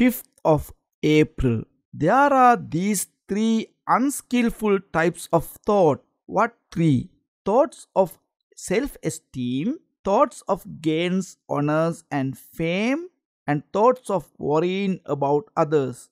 5th of April. There are these three unskillful types of thought. What three? Thoughts of self esteem, thoughts of gains, honors, and fame, and thoughts of worrying about others.